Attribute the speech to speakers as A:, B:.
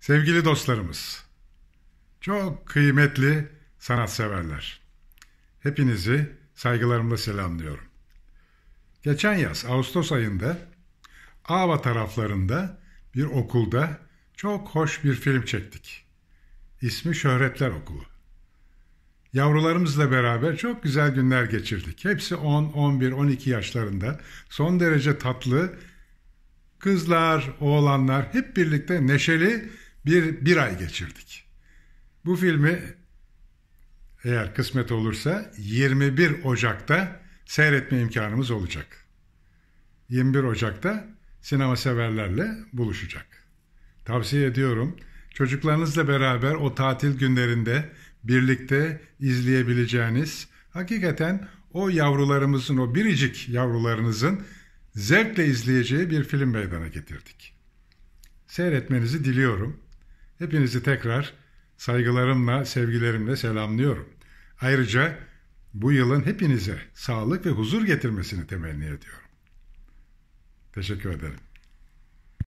A: Sevgili dostlarımız, çok kıymetli sanatseverler. Hepinizi saygılarımla selamlıyorum. Geçen yaz Ağustos ayında Ava taraflarında bir okulda çok hoş bir film çektik. İsmi Şöhretler Okulu. Yavrularımızla beraber çok güzel günler geçirdik. Hepsi 10, 11, 12 yaşlarında. Son derece tatlı kızlar, oğlanlar hep birlikte neşeli bir, bir ay geçirdik. Bu filmi eğer kısmet olursa 21 Ocak'ta seyretme imkanımız olacak. 21 Ocak'ta sinema severlerle buluşacak. Tavsiye ediyorum. Çocuklarınızla beraber o tatil günlerinde birlikte izleyebileceğiniz hakikaten o yavrularımızın o biricik yavrularınızın zevkle izleyeceği bir film meydana getirdik. Seyretmenizi diliyorum. Hepinizi tekrar saygılarımla, sevgilerimle selamlıyorum. Ayrıca bu yılın hepinize sağlık ve huzur getirmesini temenni ediyorum. Teşekkür ederim.